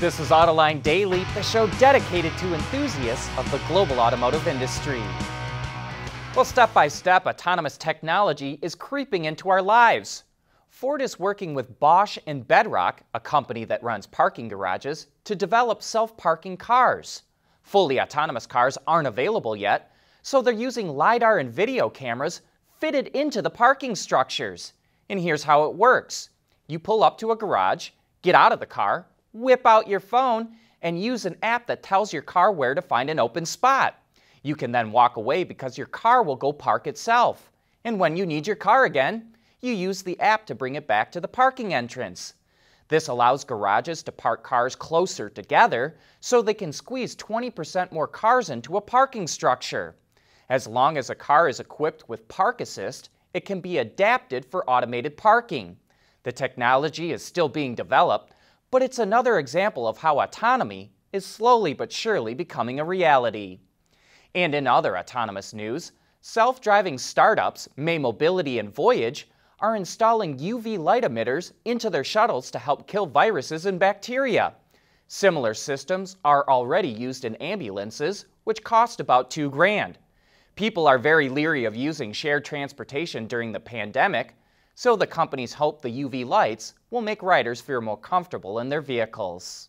This is Autoline Daily, the show dedicated to enthusiasts of the global automotive industry. Well, step by step, autonomous technology is creeping into our lives. Ford is working with Bosch and Bedrock, a company that runs parking garages, to develop self parking cars. Fully autonomous cars aren't available yet, so they're using LiDAR and video cameras fitted into the parking structures. And here's how it works you pull up to a garage, get out of the car, whip out your phone and use an app that tells your car where to find an open spot. You can then walk away because your car will go park itself. And when you need your car again, you use the app to bring it back to the parking entrance. This allows garages to park cars closer together so they can squeeze 20% more cars into a parking structure. As long as a car is equipped with Park Assist, it can be adapted for automated parking. The technology is still being developed, but it's another example of how autonomy is slowly but surely becoming a reality. And in other autonomous news, self driving startups, May Mobility and Voyage, are installing UV light emitters into their shuttles to help kill viruses and bacteria. Similar systems are already used in ambulances, which cost about two grand. People are very leery of using shared transportation during the pandemic, so the companies hope the UV lights will make riders feel more comfortable in their vehicles.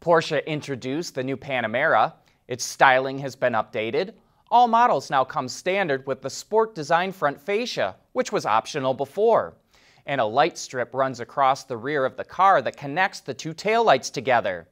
Porsche introduced the new Panamera. Its styling has been updated. All models now come standard with the sport design front fascia, which was optional before. And a light strip runs across the rear of the car that connects the two taillights together.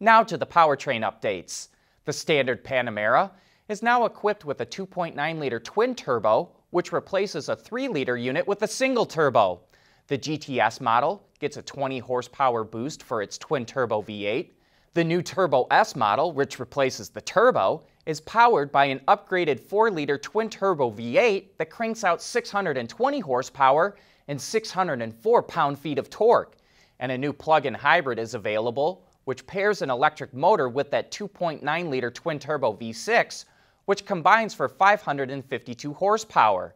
Now to the powertrain updates. The standard Panamera is now equipped with a 2.9 liter twin turbo which replaces a 3-liter unit with a single turbo. The GTS model gets a 20 horsepower boost for its twin-turbo V8. The new Turbo S model, which replaces the turbo, is powered by an upgraded 4-liter twin-turbo V8 that cranks out 620 horsepower and 604 pound-feet of torque. And a new plug-in hybrid is available, which pairs an electric motor with that 2.9-liter twin-turbo V6 which combines for 552 horsepower.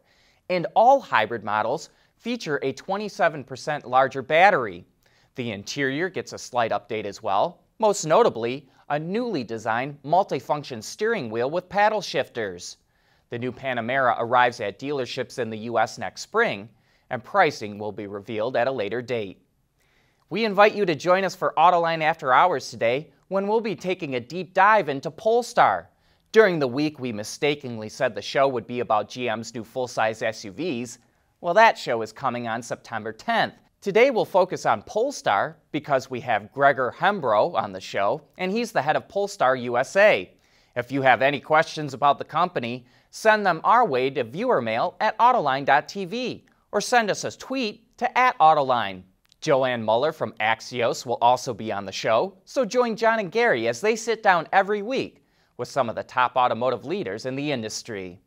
And all hybrid models feature a 27% larger battery. The interior gets a slight update as well, most notably a newly designed multifunction steering wheel with paddle shifters. The new Panamera arrives at dealerships in the U.S. next spring, and pricing will be revealed at a later date. We invite you to join us for Autoline After Hours today when we'll be taking a deep dive into Polestar, during the week, we mistakenly said the show would be about GM's new full size SUVs. Well, that show is coming on September 10th. Today, we'll focus on Polestar because we have Gregor Hembro on the show, and he's the head of Polestar USA. If you have any questions about the company, send them our way to viewermail at autoline.tv or send us a tweet to at autoline. Joanne Muller from Axios will also be on the show, so join John and Gary as they sit down every week with some of the top automotive leaders in the industry.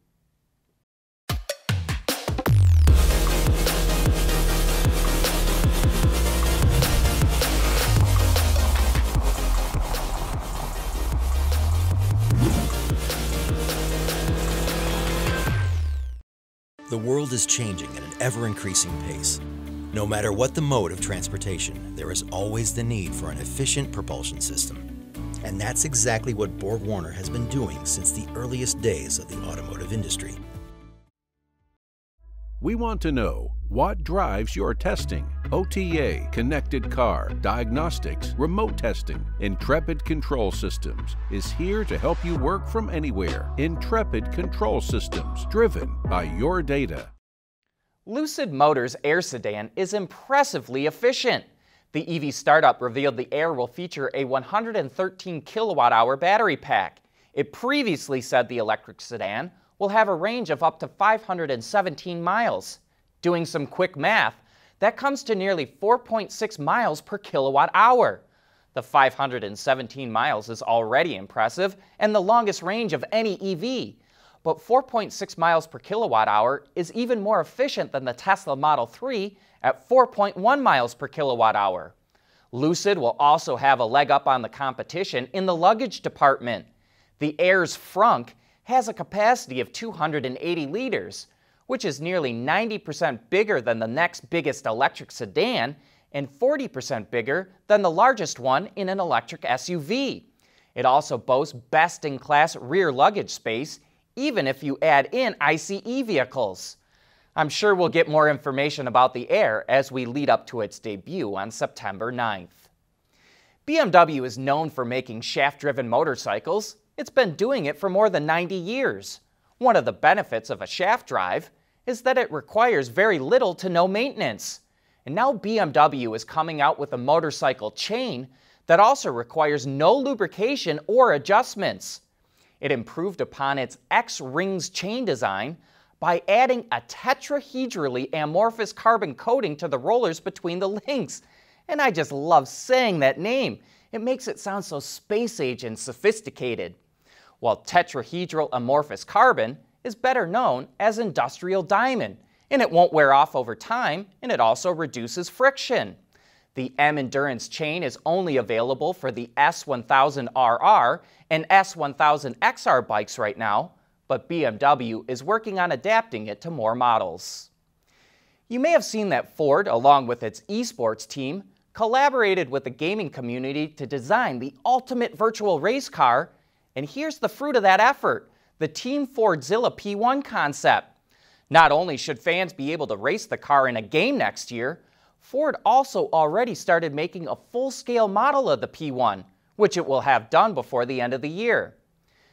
The world is changing at an ever increasing pace. No matter what the mode of transportation, there is always the need for an efficient propulsion system. And that's exactly what Borg Warner has been doing since the earliest days of the automotive industry. We want to know what drives your testing. OTA, connected car, diagnostics, remote testing, Intrepid Control Systems is here to help you work from anywhere. Intrepid Control Systems, driven by your data. Lucid Motors' air sedan is impressively efficient. The EV startup revealed the Air will feature a 113 kilowatt hour battery pack. It previously said the electric sedan will have a range of up to 517 miles. Doing some quick math, that comes to nearly 4.6 miles per kilowatt hour. The 517 miles is already impressive and the longest range of any EV but 4.6 miles per kilowatt hour is even more efficient than the Tesla Model 3 at 4.1 miles per kilowatt hour. Lucid will also have a leg up on the competition in the luggage department. The Air's Frunk has a capacity of 280 liters, which is nearly 90% bigger than the next biggest electric sedan and 40% bigger than the largest one in an electric SUV. It also boasts best in class rear luggage space even if you add in ICE vehicles. I'm sure we'll get more information about the Air as we lead up to its debut on September 9th. BMW is known for making shaft-driven motorcycles. It's been doing it for more than 90 years. One of the benefits of a shaft drive is that it requires very little to no maintenance. And now BMW is coming out with a motorcycle chain that also requires no lubrication or adjustments. It improved upon its X rings chain design by adding a tetrahedrally amorphous carbon coating to the rollers between the links. And I just love saying that name. It makes it sound so space age and sophisticated. While tetrahedral amorphous carbon is better known as industrial diamond, and it won't wear off over time, and it also reduces friction. The M Endurance chain is only available for the S1000RR and S1000XR bikes right now, but BMW is working on adapting it to more models. You may have seen that Ford, along with its esports team, collaborated with the gaming community to design the ultimate virtual race car, and here's the fruit of that effort, the Team Fordzilla P1 concept. Not only should fans be able to race the car in a game next year, Ford also already started making a full-scale model of the P1, which it will have done before the end of the year.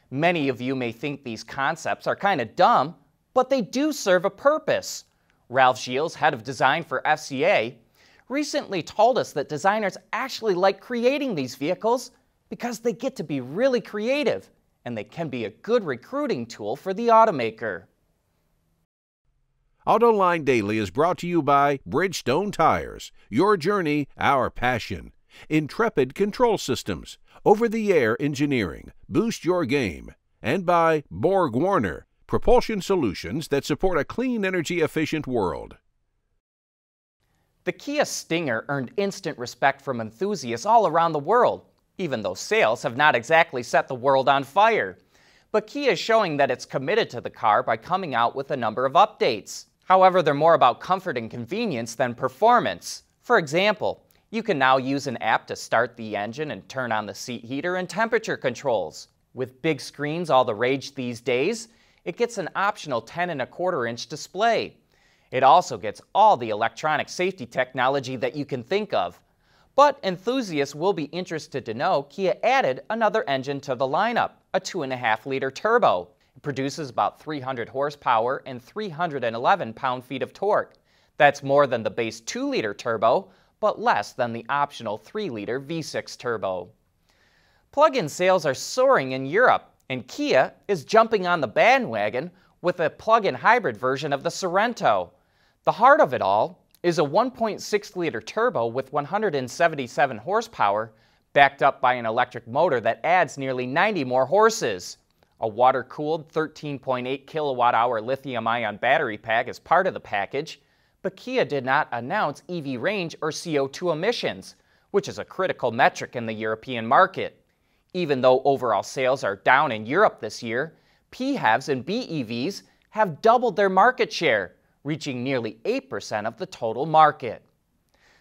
Many of you may think these concepts are kind of dumb, but they do serve a purpose. Ralph Shields, head of design for FCA, recently told us that designers actually like creating these vehicles because they get to be really creative and they can be a good recruiting tool for the automaker. AutoLine Daily is brought to you by Bridgestone Tires, your journey, our passion. Intrepid Control Systems, over the air engineering, boost your game. And by Borg Warner, propulsion solutions that support a clean, energy efficient world. The Kia Stinger earned instant respect from enthusiasts all around the world, even though sales have not exactly set the world on fire. But Kia is showing that it's committed to the car by coming out with a number of updates. However, they're more about comfort and convenience than performance. For example, you can now use an app to start the engine and turn on the seat heater and temperature controls. With big screens all the rage these days, it gets an optional 10 and a quarter inch display. It also gets all the electronic safety technology that you can think of. But enthusiasts will be interested to know Kia added another engine to the lineup, a 2.5 liter turbo. It produces about 300 horsepower and 311 pound-feet of torque. That's more than the base 2-liter turbo, but less than the optional 3-liter V6 turbo. Plug-in sales are soaring in Europe, and Kia is jumping on the bandwagon with a plug-in hybrid version of the Sorento. The heart of it all is a 1.6-liter turbo with 177 horsepower, backed up by an electric motor that adds nearly 90 more horses. A water cooled 13.8 kilowatt hour lithium ion battery pack is part of the package, but Kia did not announce EV range or CO2 emissions, which is a critical metric in the European market. Even though overall sales are down in Europe this year, PHEVs and BEVs have doubled their market share, reaching nearly 8% of the total market.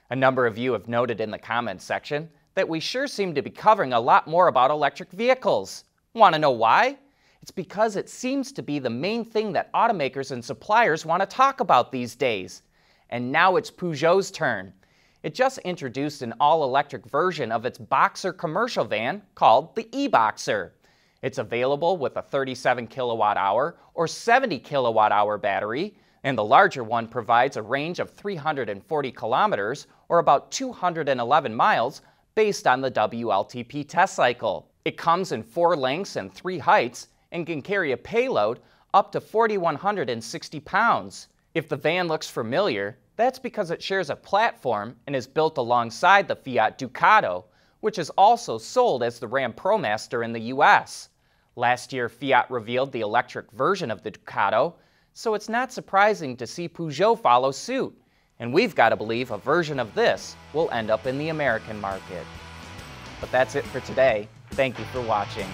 A number of you have noted in the comments section that we sure seem to be covering a lot more about electric vehicles. Want to know why? It's because it seems to be the main thing that automakers and suppliers want to talk about these days. And now it's Peugeot's turn. It just introduced an all electric version of its Boxer commercial van called the e Boxer. It's available with a 37 kilowatt hour or 70 kilowatt hour battery, and the larger one provides a range of 340 kilometers or about 211 miles based on the WLTP test cycle. It comes in four lengths and three heights and can carry a payload up to 4,160 pounds. If the van looks familiar, that's because it shares a platform and is built alongside the Fiat Ducato, which is also sold as the Ram ProMaster in the US. Last year, Fiat revealed the electric version of the Ducato, so it's not surprising to see Peugeot follow suit. And we've got to believe a version of this will end up in the American market. But that's it for today. Thank you for watching.